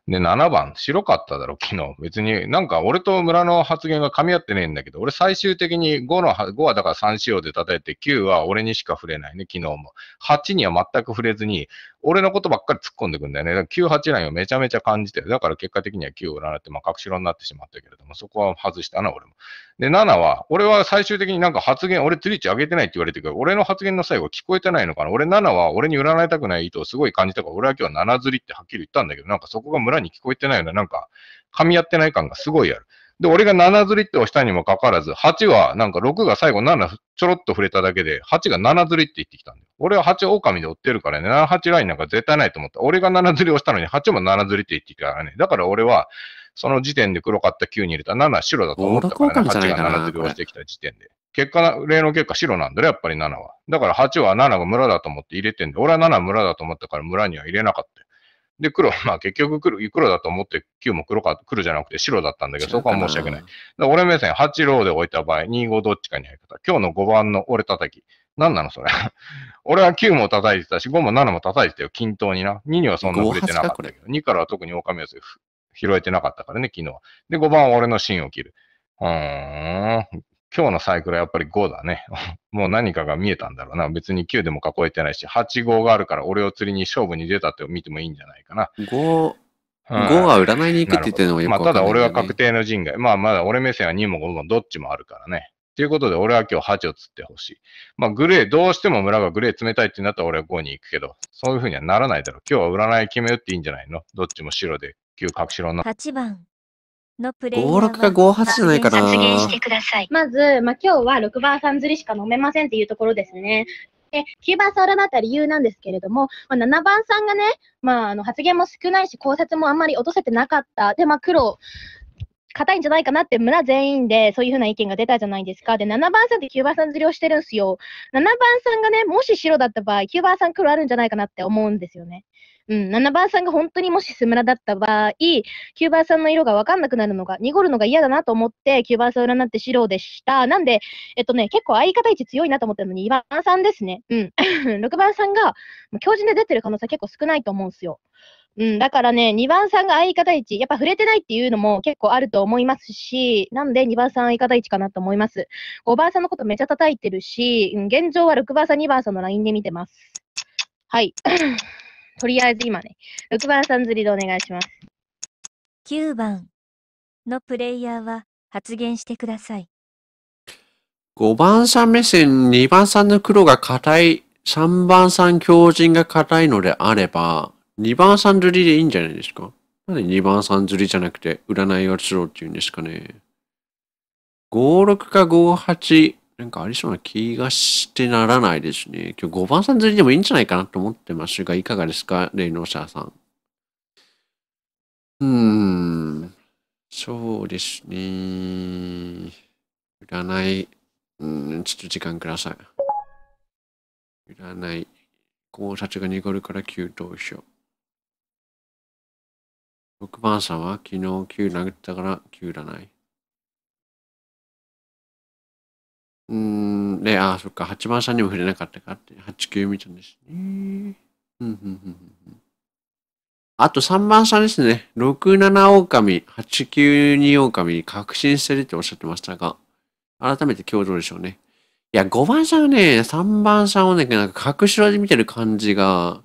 で、7番、白かっただろ、昨日。別に、なんか俺と村の発言が噛み合ってねえんだけど、俺最終的に5の、5はだから3仕様で叩いて、9は俺にしか触れないね、昨日も。8には全く触れずに、俺のことばっかり突っ込んでくんだよね。9、8ラインをめちゃめちゃ感じてる。だから結果的には9を占って、まあ、隠しろになってしまったけれども、そこは外したな、俺も。で、7は、俺は最終的になんか発言、俺ツリーチ上げてないって言われてるから、俺の発言の最後聞こえてないのかな俺7は俺に占いたくない意図をすごい感じたから、俺は今日7釣りってはっきり言ったんだけど、なんかそこが村に聞こえてないような、なんか噛み合ってない感がすごいある。で、俺が7釣りって押したにもかかわらず、8はなんか6が最後7ちょろっと触れただけで、8が7釣りって言ってきたんだよ。俺は8狼で追ってるからね、78ラインなんか絶対ないと思った。俺が7釣り押したのに8も7釣りって言ってきたからね。だから俺は、その時点で黒かった9に入れた7、白だと思ったからね、8が7って表してきた時点で。結果、例の結果、白なんだね、やっぱり7は。だから8は7が村だと思って入れてんで、俺は7は村だと思ったから村には入れなかった。で、黒、まあ結局黒黒だと思って9も黒か、黒じゃなくて白だったんだけど、そこは申し訳ない。だ俺目線8ローで置いた場合、2、5どっちかに入った。今日の5番の俺叩き。何なのそれ。俺は9も叩いてたし、5も7も叩いてたよ。均等にな。2にはそんな触れてなかったけど、2からは特に狼寄せ拾えてなかったからね、昨日。で、5番は俺の芯を切る。うーん。今日のサイクルはやっぱり5だね。もう何かが見えたんだろうな。別に9でも囲えてないし、8、5があるから俺を釣りに勝負に出たって見てもいいんじゃないかな。5、うん、5は占いに行くって言ってるのもよくわかんない、ね、まあ、ただ俺は確定の陣外。まあ、まだ俺目線は2も5もどっちもあるからね。ということで、俺は今日8を釣ってほしい。まあ、グレー、どうしても村がグレー冷たいってなったら俺は5に行くけど、そういうふうにはならないだろう。今日は占い決めよっていいんじゃないのどっちも白で旧角白の。8番のプレイヤーは。56か58じゃないかな。発言してください。まず、まあ、今日は6番さん釣りしか飲めませんっていうところですね。で、9番さんを占った理由なんですけれども、まあ、7番さんがね、まあ、あの発言も少ないし、考察もあんまり落とせてなかった。で、まあ、黒、硬いんじゃないかなって村全員でそういうふうな意見が出たじゃないですか。で、7番さんって9番さん釣りをしてるんですよ。7番さんがね、もし白だった場合、9番さん黒あるんじゃないかなって思うんですよね。うん、7番さんが本当にもしスムラだった場合、9番さんの色が分かんなくなるのが、濁るのが嫌だなと思って、9番さん占って白でした。なんで、えっとね、結構相方位置強いなと思ってるのに、2番さんですね。うん。6 番さんが、強靭で出てる可能性結構少ないと思うんですよ。うん、だからね、2番さんが相方位置、やっぱ触れてないっていうのも結構あると思いますし、なんで2番さん相方位置かなと思います。5番さんのことめちゃ叩いてるし、うん、現状は6番さん、2番さんのラインで見てます。はい。とりあえず今ね、6番さん釣りでお願いします。9番のプレイヤーは発言してください。5番さん目線、2番さんの黒が硬い、3番さん強靭が硬いのであれば、2番さん釣りでいいんじゃないですかなんで2番さん釣りじゃなくて、占いをしろって言うんですかね。56か58、なんかありそうな気がしてならないですね。今日5番さん釣りでもいいんじゃないかなと思ってますが、いかがですか、レイノーーさん。うーん、そうですね。占い、うん、ちょっと時間ください。占い、考察が濁るから急投票。6番さんは昨日9殴ったから9占い。うーん、で、ああ、そっか、8番さんにも触れなかったかって、8、九見たんですね。うん、うん、うん。あと3番さんですね。6、7狼、8、9、2狼、確信してるっておっしゃってましたが、改めて今日どうでしょうね。いや、5番さんがね、3番さんをね、なんか隠し味見てる感じが、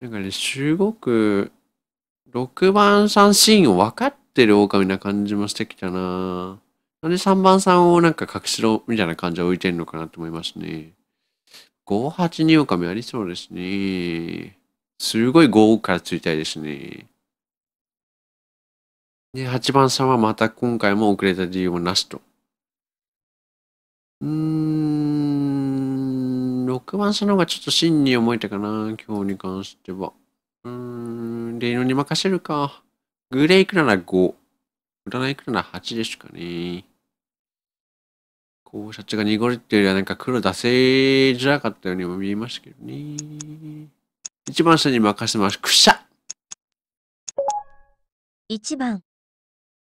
なんかね、すごく、6番さんシーンを分かってる狼な感じもしてきたなぁ。なんで3番さんをなんか隠しろみたいな感じは置いてるのかなと思いますね。582狼ありそうですね。すごい5からついたいですね。で、8番さんはまた今回も遅れた理由もなしと。うーん、6番さんの方がちょっと真に思えたかな、今日に関しては。うーん、レイノに任せるか。グレーいくなら5。占いいくなら8ですかね。こう、シャチが濁るっていうよりはなんか黒出せづらかったようにも見えましたけどね。一番下に任せます。くしゃ !1 番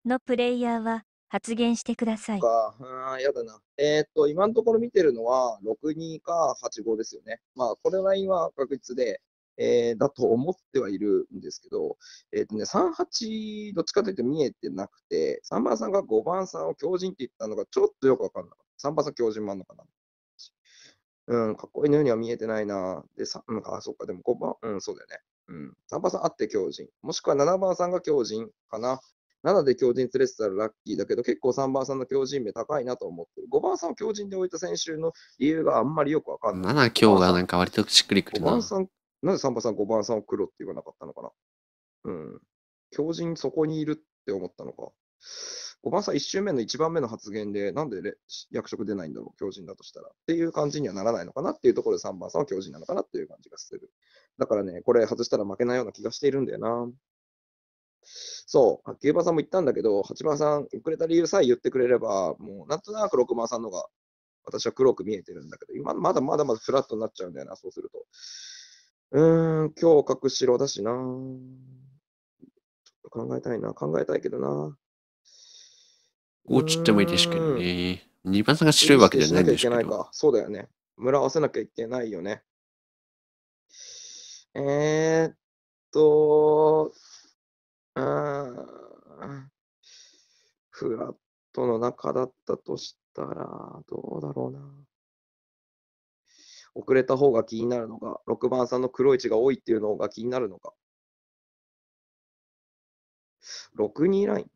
のプレイヤーは発言してください。か、うん、やだな。えー、っと、今のところ見てるのは、62か85ですよね。まあ、これラインは確実で、えー、だと思ってはいるんですけど、えっ、ー、とね、38、どっちかというと見えてなくて、3番さんが5番さんを強人って言ったのがちょっとよくわかんなかっ3パさん、教授もあるのかな。うん、かっこいいのようには見えてないな。で、3、うん、あ、そっか、でも5番、うん、そうだよね。うん、3番さんあって強靭。もしくは7番さんが強靭かな。7で強靭連れてたらラッキーだけど、結構3番さんの強靭名高いなと思ってる。5番さんを強靭で置いた選手の理由があんまりよくわかんない。7強がなんか割としっくりくるな。5番さん、なぜで3番さん5番さんを黒って言わなかったのかな。うん。強靭そこにいるって思ったのか。5番さん1周目の1番目の発言で、なんで役職出ないんだろう、狂人だとしたら。っていう感じにはならないのかなっていうところで3番さんは狂人なのかなっていう感じがする。だからね、これ外したら負けないような気がしているんだよな。そう、9番さんも言ったんだけど、8番さん、遅れた理由さえ言ってくれれば、もうなんとなく6番さんのが私は黒く見えてるんだけど、今まだまだまだフラットになっちゃうんだよな、そうすると。うーん、今日し白だしな。ちょっと考えたいな、考えたいけどな。こうちってもいいですけどね。二番さんが白いわけじゃないんですけど。けそうだよね。村合わせなきゃいけないよね。えー、っと、うん。フラットの中だったとしたら、どうだろうな。遅れた方が気になるのか、6番さんの黒い血が多いっていうのが気になるのか。6、2ライン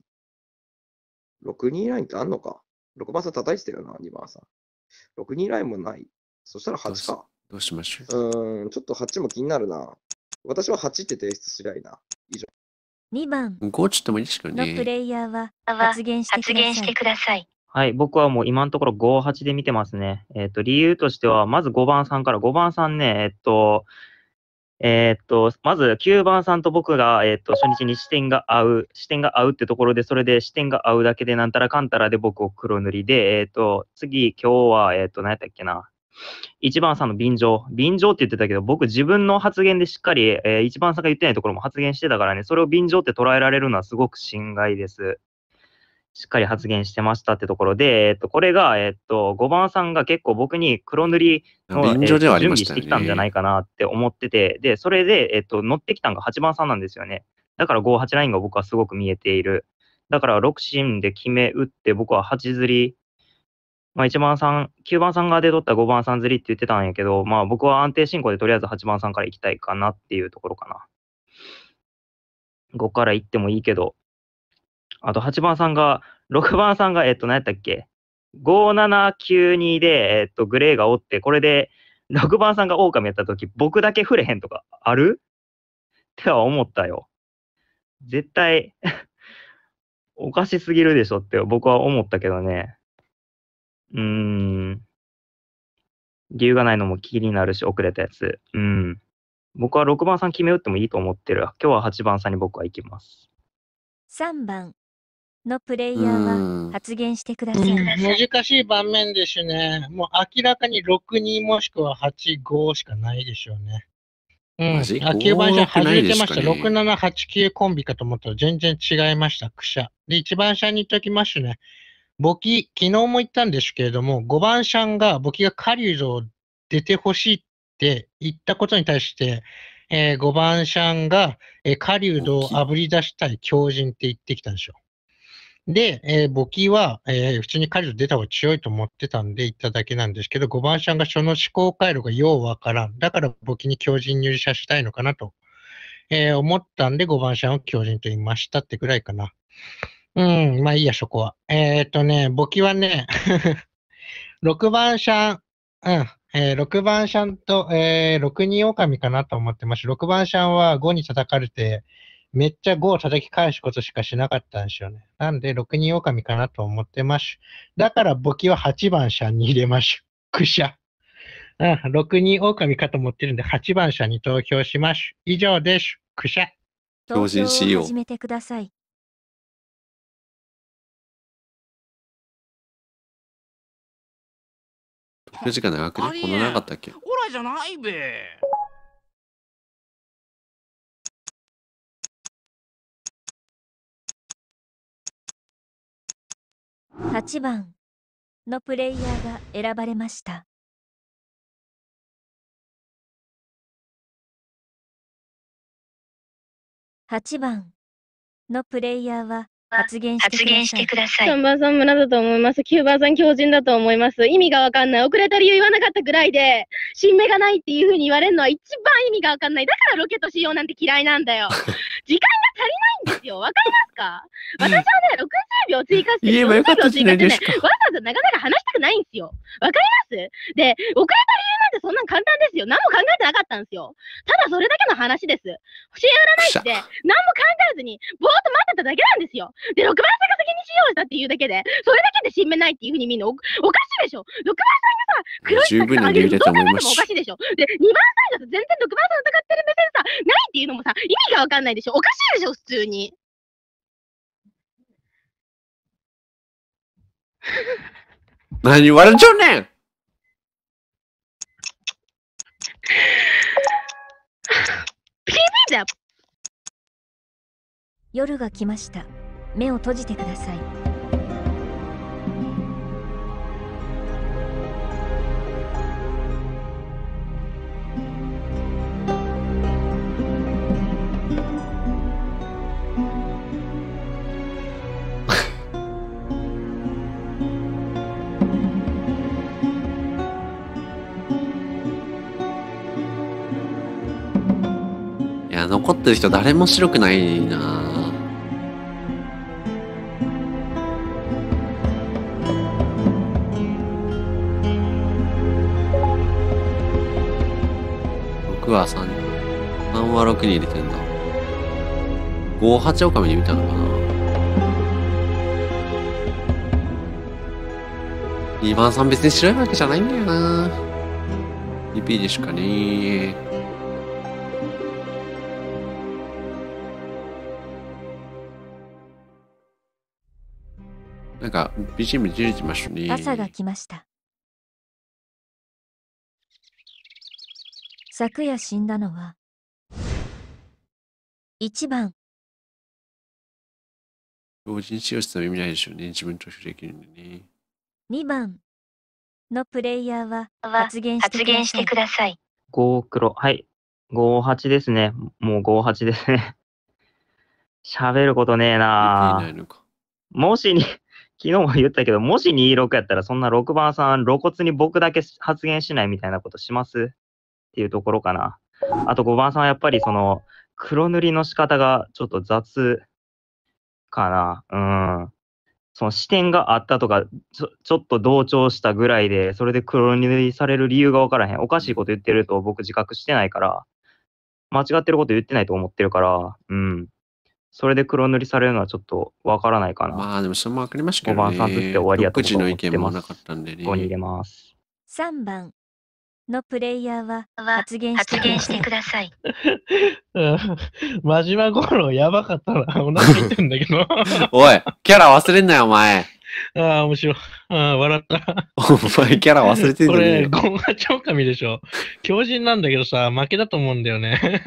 6-2ラインってあんのか ?6 番さん叩いてたよな、2番さん。6-2ラインもない。そしたら8か。どうしましょう。うん、ちょっと8も気になるな。私は8って提出しないな。以上。2番。5ちょっともいいですかね。のプレイヤーは発言してください。はい、僕はもう今のところ5、8で見てますね。えっ、ー、と、理由としては、まず5番さんから、5番さんね、えっ、と、えー、っと、まず9番さんと僕が、えー、っと、初日に視点が合う、視点が合うってところで、それで視点が合うだけでなんたらかんたらで僕を黒塗りで、えー、っと、次、今日は、えっと、何やったっけな。1番さんの便乗。便乗って言ってたけど、僕自分の発言でしっかり、え1番さんが言ってないところも発言してたからね、それを便乗って捉えられるのはすごく心外です。しっかり発言してましたってところで、えっと、これが、えっと、5番さんが結構僕に黒塗りの、準備してきたんじゃないかなって思ってて、で、それで、えっと、乗ってきたのが8番さんなんですよね。だから58ラインが僕はすごく見えている。だから6進で決め打って、僕は8釣り、まあ、1番さん、9番さん側で取った5番さん釣りって言ってたんやけど、まあ、僕は安定進行でとりあえず8番さんから行きたいかなっていうところかな。5から行ってもいいけど、あと8番さんが、6番さんが、えっと、何やったっけ ?5792 で、えっと、グレーがおって、これで、6番さんが狼やった時、僕だけ触れへんとか、あるっては思ったよ。絶対 おかしすぎるでしょって僕は思ったけどね。うーん。理由がないのも気になるし、遅れたやつ。うん。僕は6番さん決め打ってもいいと思ってる。今日は8番さんに僕は行きます。3番。のプレイヤーは発言してください。難しい盤面ですね。もう明らかに6、2もしくは8、5しかないでしょうね。うん。9番車外れてました。6、7、8、9コンビかと思ったら全然違いました。くしゃ。で、1番車に行っときましね。簿記、昨日も言ったんですけれども、5番車が簿記が狩人を出てほしいって言ったことに対して、えー、5番車が、えー、狩人をあぶり出したい狂人って言ってきたでしょ。で、えー、簿記は、えー、普通に彼女出た方が強いと思ってたんで言っただけなんですけど、5番さんがその思考回路がようわからん。だから簿記に強靭入社したいのかなと、えー、思ったんで5番さんを強靭と言いましたってぐらいかな。うん、まあいいや、そこは。えー、っとね、簿記はね、6 番さん、うん、えー、6番シャンと、えー、6人狼かなと思ってます。6番シャンは5に叩かれて、めっちゃ5を叩き返すことしかしなかったんですよね。なんで、6人狼かなと思ってます。だから、簿記は8番車に入れましくしゃ。うん、6人狼かと思ってるんで、8番車に投票します。以上です。くしゃ。標準しよう。始めてください。投票時間長くねこのななかったっけオラじゃないべ。8番のプレイヤーが選ばれました。8番のプレイヤーは発言してください。3番さん無駄だと思います。9番さん強靭だと思います。意味がわかんない。遅れた理由言わなかったぐらいで、新芽がないっていうふうに言われるのは一番意味がわかんない。だからロケットしようなんて嫌いなんだよ。時間が足りないんですよ。わかりますか私はね、60秒追加して、言えばよかったじゃないですか。わざわざ長々話したくないんですよ。わかりますで、遅れた理由なんてそんなん簡単ですよ。何も考えてなかったんですよ。ただそれだけの話です。教えらないって、何も考えずに、ぼーっと待ってただけなんですよ。で、6番さんが先に使用したっていうだけで、それだけで死めないっていうふうにみんなおかしいでしょ。6番さんがさ、黒いサをあげるとどう考えてもおかしいでしょ。で、2番さんがさ、全然6番さん戦ってる目線さ、ないっていうのもさ、意味がわかんないでしょ。ょ。おかしいでしょ、普通に。何言われちゃうねん !PB だ夜が来ました。目を閉じてください。残ってる人誰も白くないな僕は3、3は6に入れてんだ。5、8狼に見たのかな ?2 番さん別に白いわけじゃないんだよな。リピーでしかねー。んか BGM ましね。朝が来ました。昨夜死んだのは、1番。老人使用意味ないでしょうね。自分とできる2番のプレイヤーは発言してください。5黒。はい。58ですね。もう58ですね。喋ることねえなもしに、昨日も言ったけど、もし26やったら、そんな6番さん、露骨に僕だけ発言しないみたいなことしますっていうところかな。あと5番さんはやっぱりその、黒塗りの仕方がちょっと雑かな。うん。その視点があったとか、ちょちょっと同調したぐらいで、それで黒塗りされる理由がわからへん。おかしいこと言ってると僕自覚してないから、間違ってること言ってないと思ってるから、うん。それで黒塗りされるのはちょっとわからないかな。まあでもそれもわかりましたけどね。5番3振って終わりやと独自の意見もなかったんでね。ここに入れます。3番のプレイヤーは発言してください。真島五郎やばかったな。お腹言ってんだけど。おい、キャラ忘れんなよ、お前。ああ、面白い。ああ、笑った。お前、キャラ忘れてるね。これ、ゴンガチョウカミでしょ。強人なんだけどさ、負けだと思うんだよね。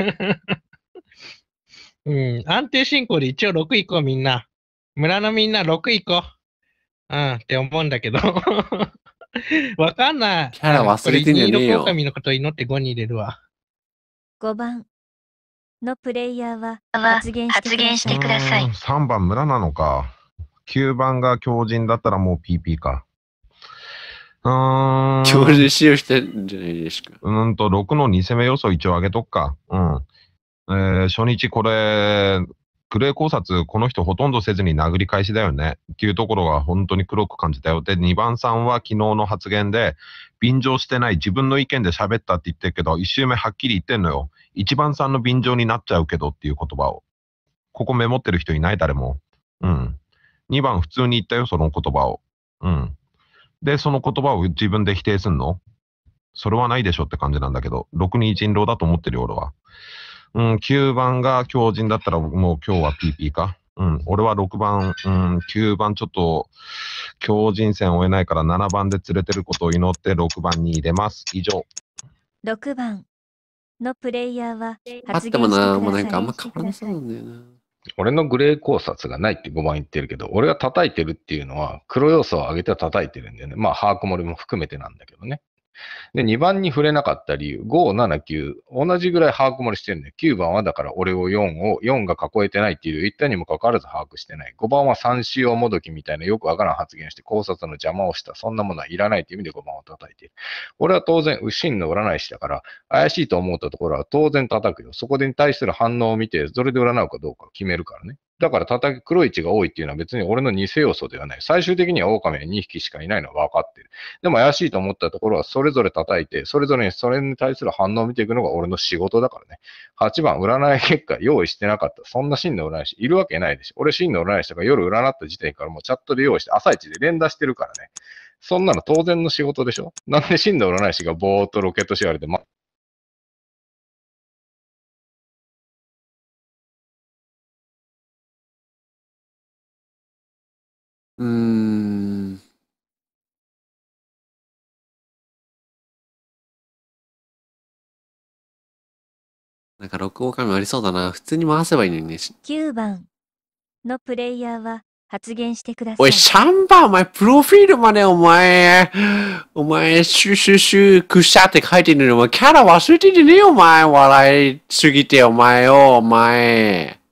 うん、安定進行で一応6行こう、みんな。村のみんな6行こう。うん、って思うんだけど。わかんない。キャラ忘れてんじゃねえよ。狼のこと祈って5に入れるわ。5番のプレイヤーは発言してください。3番村なのか。9番が強人だったらもう PP か。うーん。強人使用してるんじゃないですか。うんと、6の2攻め要素一応上げとくか。うん。えー、初日これ、グレー考察、この人ほとんどせずに殴り返しだよねっていうところが本当に黒く感じたよ。で、2番さんは昨日の発言で、便乗してない自分の意見で喋ったって言ってるけど、1周目はっきり言ってんのよ。1番さんの便乗になっちゃうけどっていう言葉を。ここメモってる人いない誰も。うん。2番普通に言ったよ、その言葉を。うん。で、その言葉を自分で否定すんのそれはないでしょって感じなんだけど、ろくに人狼だと思ってるよ、俺は。うん、9番が強靭だったらもう今日は PP か。うん、俺は6番、うん、9番ちょっと強靭戦終えないから7番で連れてることを祈って6番に入れます。以上。6番のプレイヤーはあってもな、もうなんかあんま変わらなそうなんだよな。俺のグレー考察がないって5番言ってるけど、俺が叩いてるっていうのは黒要素を上げて叩いてるんだよね。まあ、ハーコモリも含めてなんだけどね。で、2番に触れなかった理由、5、7、9、同じぐらい把握漏れしてるんで、9番はだから俺を4を、4が囲えてないっていう言ったにもかかわらず把握してない。5番は三使用もどきみたいなよくわからん発言して考察の邪魔をした。そんなものはいらないという意味で5番を叩いている。俺は当然、真の占い師だから、怪しいと思ったところは当然叩くよ。そこでに対する反応を見て、それで占うかどうかを決めるからね。だから叩き、黒い血が多いっていうのは別に俺の偽要素ではない。最終的には狼は2匹しかいないのは分かってる。でも怪しいと思ったところはそれぞれ叩いて、それぞれにそれに対する反応を見ていくのが俺の仕事だからね。8番、占い結果用意してなかった。そんな真の占い師いるわけないでしょ。俺真の占い師とか夜占った時点からもうチャットで用意して朝一で連打してるからね。そんなの当然の仕事でしょなんで真の占い師がぼーっとロケットし割れて、まうーん。なんか録音画面ありそうだな。普通に回せばいいのにね。9番のプレイヤーは発言してください。おい、シャンバー、お前、プロフィールまで、お前、お前、シュシュシュ、くしゃって書いてるのに、お前、キャラ忘れてんじゃねえよ、お前。笑いすぎて、お前よ、お前。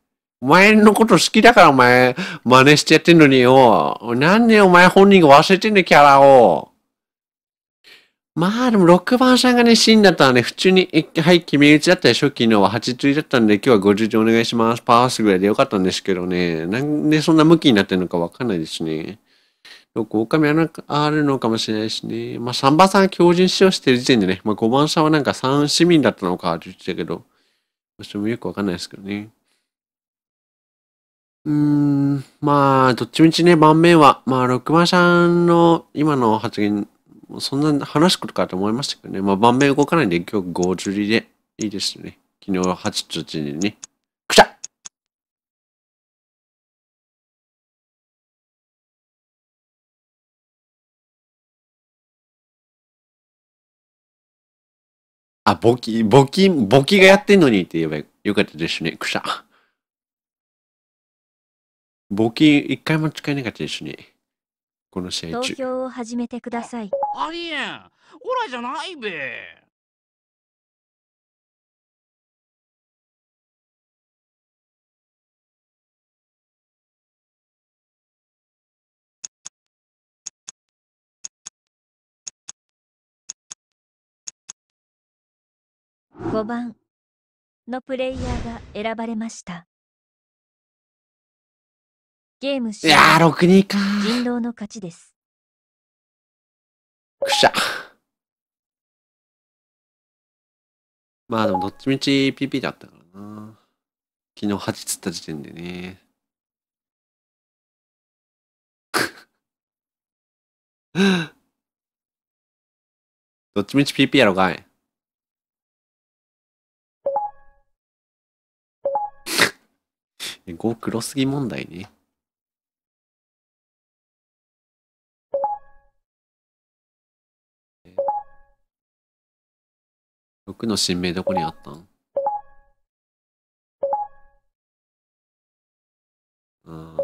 お前のこと好きだからお前、真似してやってんのによ。なんでお前本人が忘れてんのキャラを。まあでも6番さんがね、シーンだったらね、普通に、はい、決め打ちだったでしょ昨日は8釣りだったんで、今日は50時お願いします。パワースぐらいでよかったんですけどね。なんでそんな向きになってるのかわかんないですね。よく狼はなんかあるのかもしれないしね。まあ3番さんが強靭使用してる時点でね、まあ5番さんはなんか3市民だったのかって言ってたけど、それもよくわかんないですけどね。うーん、まあ、どっちみちね、盤面は、まあ、六番さんの今の発言、そんな話すことかと思いましたけどね、まあ、盤面動かないんで、今日5釣でいいですね。昨日8釣りにね。くしゃあ、簿記、簿記、簿記がやってんのにって言えばよかったですね。くしゃ。募金一回も使えなかった一緒に。この試合中。投票を始めてください。ありえん。オラじゃないべ。5番のプレイヤーが選ばれました。ゲームいやー、6、2か。人狼の勝ちです。くしゃ。まあでもどっちみち PP だったからな。昨日8つった時点でね。どっちみち PP やろかい。5 黒すぎ問題ね。僕の神明どこにあったんうん。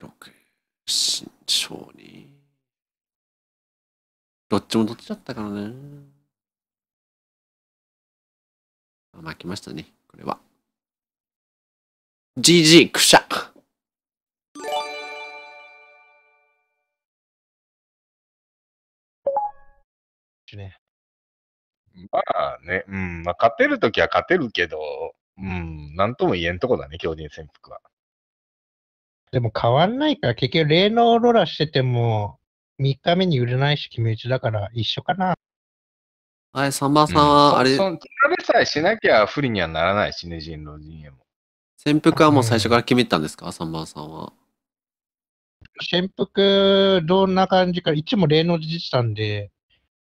6、慎重に。どっちもどっちだったからね。あ、まあ、ましたね。これは。GG、くしゃちね。まあね、うん、まあ、勝てるときは勝てるけど、うん、なんとも言えんとこだね、強人潜伏は。でも変わんないから、結局、霊能ローラしてても、3日目に売れないし、決め打ちだから一緒かな。サンバ番さんは、あれ。うん、その、比べさえしなきゃ不利にはならないしね、人狼陣営も。潜伏はもう最初から決めたんですか、うん、バ番さんは。潜伏、どんな感じか、いつも霊能出てたんで、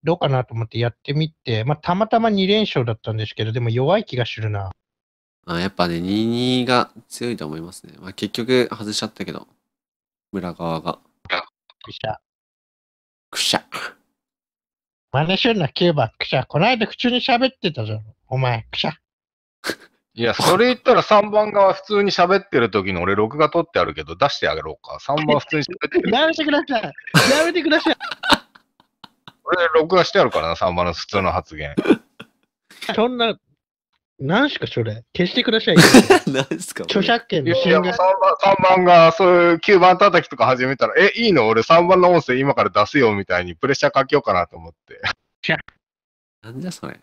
どうかなと思ってやってみて、まあ、たまたま2連勝だったんですけど、でも弱い気がするな。あやっぱね、2-2が強いと思いますね。まあ、結局外しちゃったけど、裏側が。くしゃ。くしゃ。真似ゅんな、9番、くしゃ。こないだ普通に喋ってたじゃん。お前、くしゃ。いや、それ言ったら3番側普通に喋ってる時の俺録画撮ってあるけど出してあげろうか。3番普通に喋ってる。やめてください。やめてください。俺、録画してあるからな、さ番の普通の発言。そんな、何しかそれ。消してください何 すか著作権の侵3害番。、3番が、そういう9番叩きとか始めたら、え、いいの俺3番の音声今から出すよみたいにプレッシャーかけようかなと思って。なんじゃそれ。